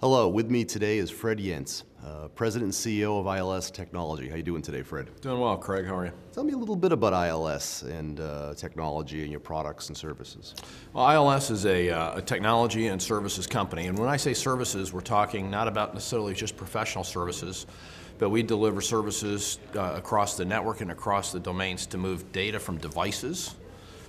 Hello, with me today is Fred Yentz, uh, President and CEO of ILS Technology. How you doing today, Fred? Doing well, Craig. How are you? Tell me a little bit about ILS and uh, technology and your products and services. Well, ILS is a, uh, a, technology and services company, and when I say services, we're talking not about necessarily just professional services, but we deliver services uh, across the network and across the domains to move data from devices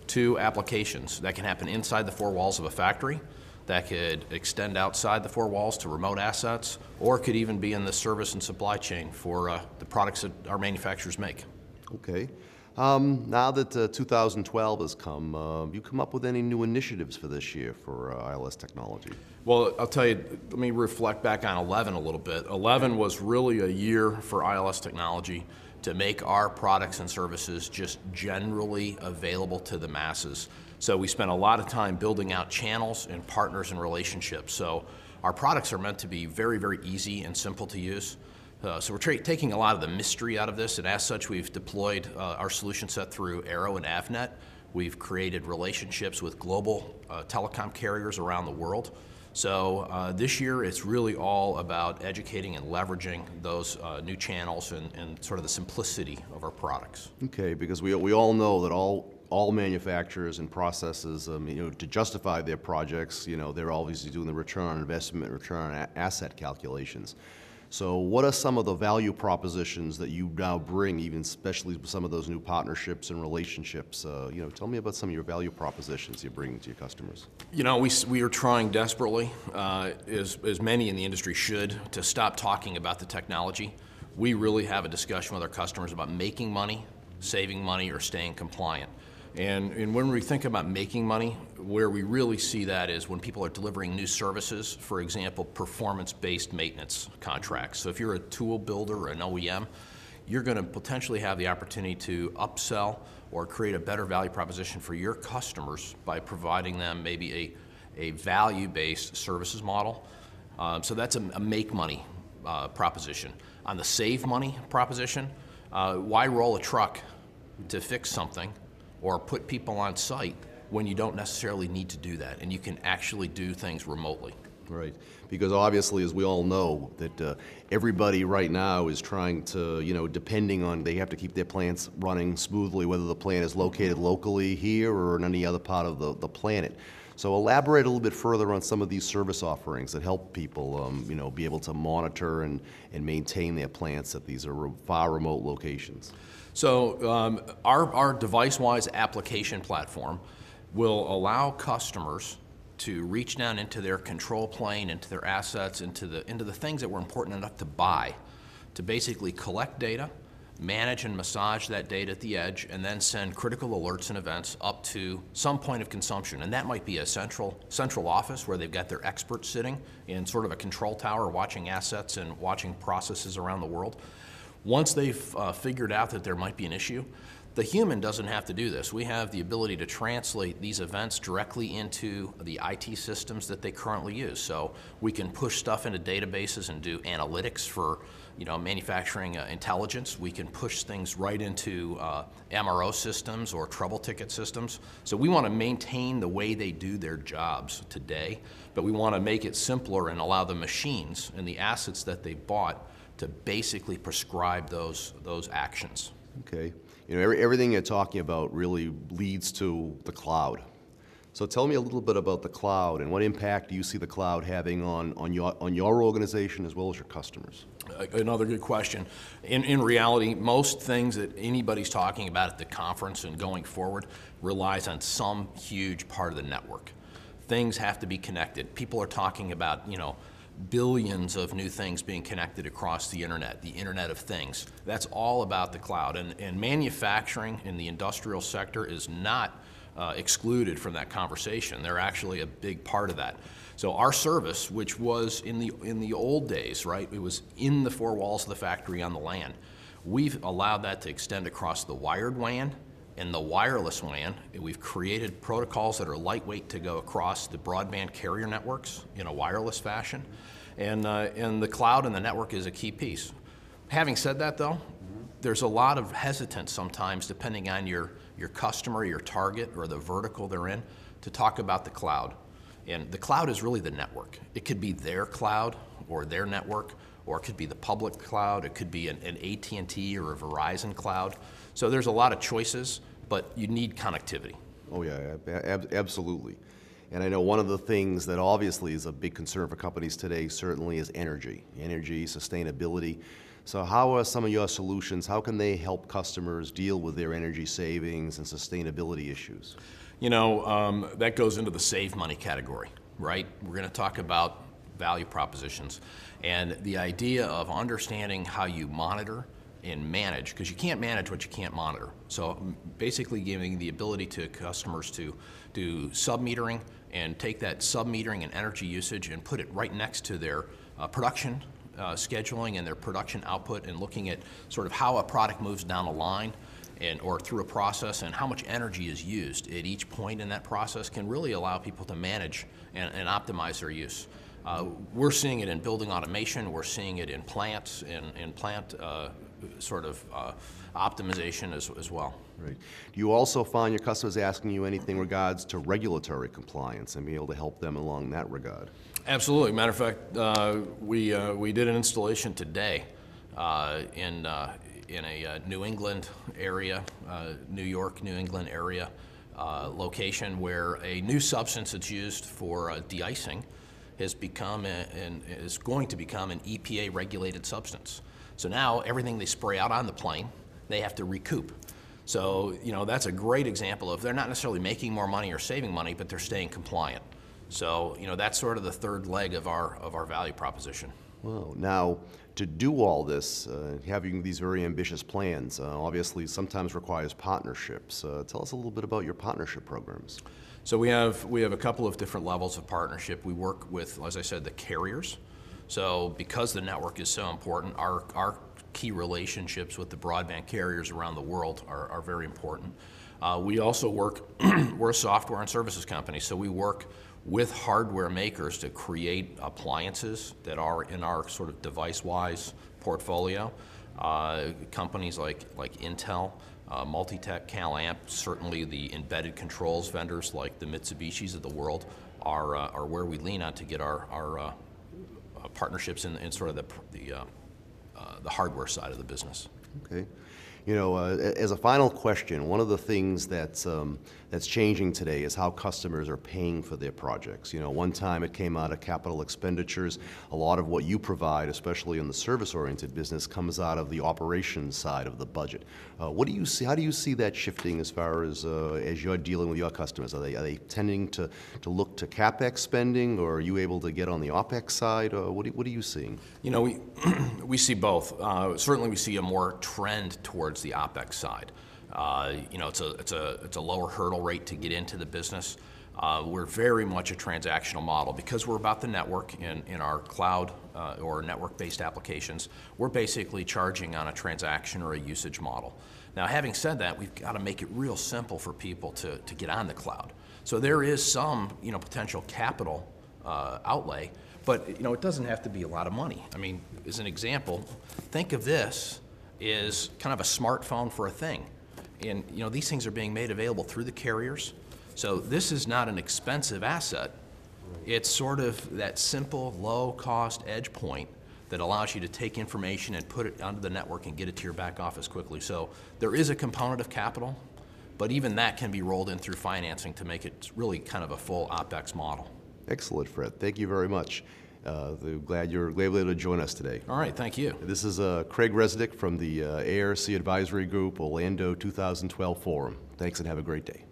to applications. That can happen inside the four walls of a factory that could extend outside the four walls to remote assets or could even be in the service and supply chain for uh, the products that our manufacturers make. Okay. Um, now that uh, 2012 has come, uh, you come up with any new initiatives for this year for uh, ILS technology? Well, I'll tell you, let me reflect back on 11 a little bit. 11 was really a year for ILS technology to make our products and services just generally available to the masses. So we spent a lot of time building out channels and partners and relationships. So our products are meant to be very, very easy and simple to use. Uh, so we're taking a lot of the mystery out of this, and as such, we've deployed uh, our solution set through Arrow and Avnet. We've created relationships with global uh, telecom carriers around the world. So uh, this year, it's really all about educating and leveraging those uh, new channels and, and sort of the simplicity of our products. Okay, because we, we all know that all all manufacturers and processes, um, you know, to justify their projects, you know, they're obviously doing the return on investment, return on asset calculations. So what are some of the value propositions that you now bring, even especially with some of those new partnerships and relationships? Uh, you know, tell me about some of your value propositions you're bringing to your customers. You know, we, we are trying desperately, uh, as, as many in the industry should, to stop talking about the technology. We really have a discussion with our customers about making money, saving money, or staying compliant. And, and, when we think about making money, where we really see that is when people are delivering new services, for example, performance-based maintenance contracts. So if you're a tool builder or an OEM, you're going to potentially have the opportunity to upsell or create a better value proposition for your customers by providing them maybe a, a value-based services model. Um, so that's a, a make money uh, proposition. On the save money proposition, uh, why roll a truck to fix something or put people on site when you don't necessarily need to do that and you can actually do things remotely. Right, because obviously, as we all know, that uh, everybody right now is trying to, you know, depending on, they have to keep their plants running smoothly, whether the plant is located locally here or in any other part of the, the planet. So elaborate a little bit further on some of these service offerings that help people, um, you know, be able to monitor and, and maintain their plants at these far remote locations. So um, our, our wise application platform will allow customers to reach down into their control plane, into their assets, into the, into the things that were important enough to buy, to basically collect data, manage and massage that data at the edge, and then send critical alerts and events up to some point of consumption. And that might be a central, central office where they've got their experts sitting in sort of a control tower watching assets and watching processes around the world. Once they've uh, figured out that there might be an issue, the human doesn't have to do this. We have the ability to translate these events directly into the IT systems that they currently use. So we can push stuff into databases and do analytics for you know, manufacturing uh, intelligence. We can push things right into uh, MRO systems or trouble ticket systems. So we want to maintain the way they do their jobs today, but we want to make it simpler and allow the machines and the assets that they bought to basically prescribe those, those actions. Okay. You know, every, everything you're talking about really leads to the cloud. So tell me a little bit about the cloud and what impact do you see the cloud having on, on, your, on your organization as well as your customers? Another good question. In, in reality, most things that anybody's talking about at the conference and going forward relies on some huge part of the network. Things have to be connected. People are talking about, you know, billions of new things being connected across the internet, the internet of things. That's all about the cloud. And, and manufacturing in the industrial sector is not uh, excluded from that conversation. They're actually a big part of that. So our service, which was in the, in the old days, right, it was in the four walls of the factory on the land, we've allowed that to extend across the wired WAN, in the wireless WAN, we've created protocols that are lightweight to go across the broadband carrier networks in a wireless fashion. And, uh, and the cloud and the network is a key piece. Having said that, though, there's a lot of hesitance sometimes, depending on your, your customer, your target, or the vertical they're in, to talk about the cloud. And the cloud is really the network. It could be their cloud or their network, or it could be the public cloud, it could be an, an AT&T or a Verizon cloud. So there's a lot of choices, but you need connectivity. Oh yeah, ab absolutely. And I know one of the things that obviously is a big concern for companies today certainly is energy, energy, sustainability. So how are some of your solutions, how can they help customers deal with their energy savings and sustainability issues? You know, um, that goes into the save money category, right? We're gonna talk about value propositions. And the idea of understanding how you monitor and manage, because you can't manage what you can't monitor. So basically giving the ability to customers to do sub-metering and take that sub-metering and energy usage and put it right next to their uh, production uh, scheduling and their production output and looking at sort of how a product moves down a line and or through a process and how much energy is used at each point in that process can really allow people to manage and, and optimize their use. Uh, we're seeing it in building automation, we're seeing it in plants, in, in plant uh, sort of uh, optimization as, as well. Right. Do you also find your customers asking you anything regards to regulatory compliance and be able to help them along that regard? Absolutely. Matter of fact, uh, we, uh, we did an installation today uh, in, uh, in a uh, New England area, New York, New England area location where a new substance that's used for de-icing has become and is going to become an EPA regulated substance. So now everything they spray out on the plane, they have to recoup. So, you know, that's a great example of they're not necessarily making more money or saving money, but they're staying compliant. So, you know, that's sort of the third leg of our, of our value proposition. Wow. Now, to do all this, uh, having these very ambitious plans, uh, obviously sometimes requires partnerships. Uh, tell us a little bit about your partnership programs. So we have we have a couple of different levels of partnership. We work with, as I said, the carriers. So because the network is so important, our, our key relationships with the broadband carriers around the world are, are very important. Uh, we also work, we're a software and services company, so we work with hardware makers to create appliances that are in our sort of device-wise portfolio. Uh, companies like, like Intel, uh, Multitech, CalAmp, certainly the embedded controls vendors like the Mitsubishis of the world are, uh, are where we lean on to get our, our, uh, uh, partnerships in, in, sort of the, the, uh, uh, the hardware side of the business. Okay. You know, uh, as a final question, one of the things that's um, that's changing today is how customers are paying for their projects. You know, one time it came out of capital expenditures. A lot of what you provide, especially in the service-oriented business, comes out of the operations side of the budget. Uh, what do you see? How do you see that shifting as far as uh, as you're dealing with your customers? Are they are they tending to to look to capex spending, or are you able to get on the opex side? Uh, what do, what are you seeing? You know, we we see both. Uh, certainly, we see a more trend toward towards the OpEx side. Uh, you know, it's a lower hurdle rate to get into the business. Uh, we're very much a transactional model. Because we're about the network in our cloud uh, or network-based applications, we're basically charging on a transaction or a usage model. Now, having said that, we've got to make it real simple for people to get on the cloud. So there is some, you know, potential capital outlay, but, you know, it doesn't have to be a lot of money. I mean, as an example, think of this is kind of a smartphone for a thing. And you know, these things are being made available through the carriers. So this is not an expensive asset. It's sort of that simple, low-cost edge point that allows you to take information and put it onto the network and get it to your back office quickly. So there is a component of capital, but even that can be rolled in through financing to make it really kind of a full OPEX model. Excellent, Fred. Thank you very much. Uh, glad you're glad able to join us today. All right, thank you. This is uh, Craig Resnick from the uh, ARC Advisory Group Orlando 2012 Forum. Thanks and have a great day.